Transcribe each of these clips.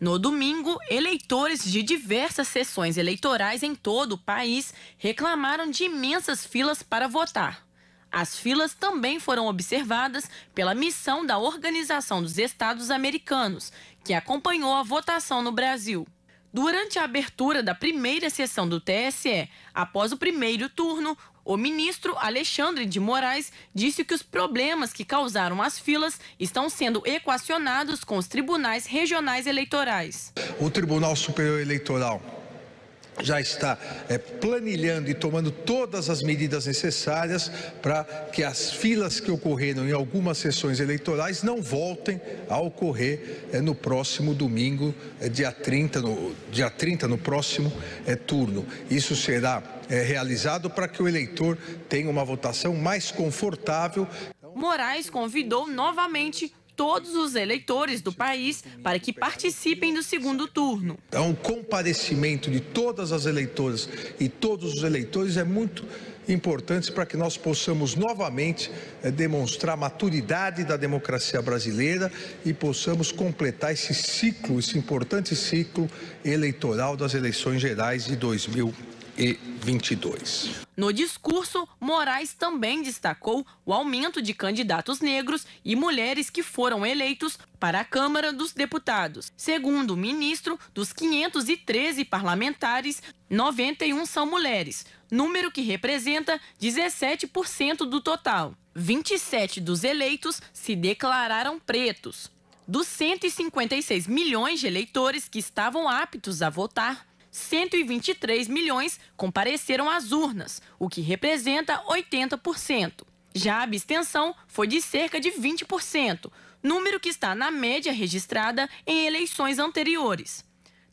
No domingo, eleitores de diversas sessões eleitorais em todo o país reclamaram de imensas filas para votar. As filas também foram observadas pela missão da Organização dos Estados Americanos, que acompanhou a votação no Brasil. Durante a abertura da primeira sessão do TSE, após o primeiro turno, o ministro Alexandre de Moraes disse que os problemas que causaram as filas estão sendo equacionados com os tribunais regionais eleitorais. O Tribunal Superior Eleitoral já está é, planilhando e tomando todas as medidas necessárias para que as filas que ocorreram em algumas sessões eleitorais não voltem a ocorrer é, no próximo domingo, é, dia, 30, no, dia 30, no próximo é, turno. Isso será é, realizado para que o eleitor tenha uma votação mais confortável. Moraes convidou novamente todos os eleitores do país para que participem do segundo turno. É um comparecimento de todas as eleitoras e todos os eleitores é muito importante para que nós possamos novamente eh, demonstrar a maturidade da democracia brasileira e possamos completar esse ciclo, esse importante ciclo eleitoral das eleições gerais de 2020. 2022. No discurso, Moraes também destacou o aumento de candidatos negros e mulheres que foram eleitos para a Câmara dos Deputados. Segundo o ministro, dos 513 parlamentares, 91 são mulheres, número que representa 17% do total. 27 dos eleitos se declararam pretos. Dos 156 milhões de eleitores que estavam aptos a votar, 123 milhões compareceram às urnas, o que representa 80%. Já a abstenção foi de cerca de 20%, número que está na média registrada em eleições anteriores.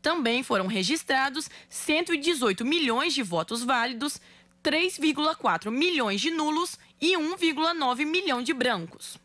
Também foram registrados 118 milhões de votos válidos, 3,4 milhões de nulos e 1,9 milhão de brancos.